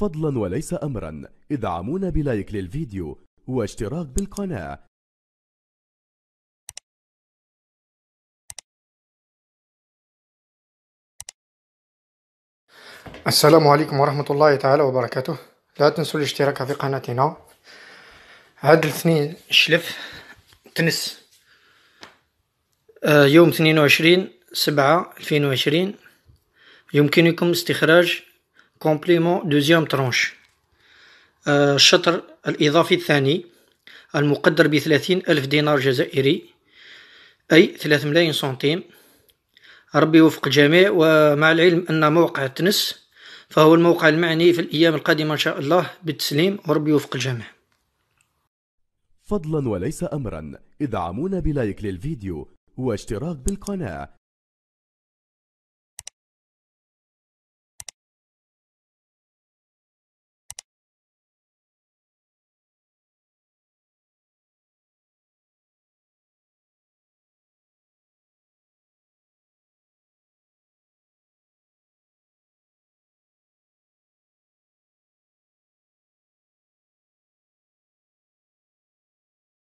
فضلا وليس أمرا ادعمونا بلايك للفيديو واشتراك بالقناة السلام عليكم ورحمة الله تعالى وبركاته لا تنسوا الاشتراك في قناتنا هاد الاثنين شلف تنس آه، يوم 22 سبعة 2020 يمكنكم استخراج كومبليمون دوزيام ترونش آه، الشطر الإضافي الثاني المقدر بثلاثين ألف دينار جزائري أي ثلاث ملايين سنتيم ربي يوفق الجميع ومع العلم أن موقع تنس فهو الموقع المعني في الأيام القادمة إن شاء الله بالتسليم وربي يوفق الجميع فضلا وليس أمرا ادعمونا بلايك للفيديو واشتراك بالقناة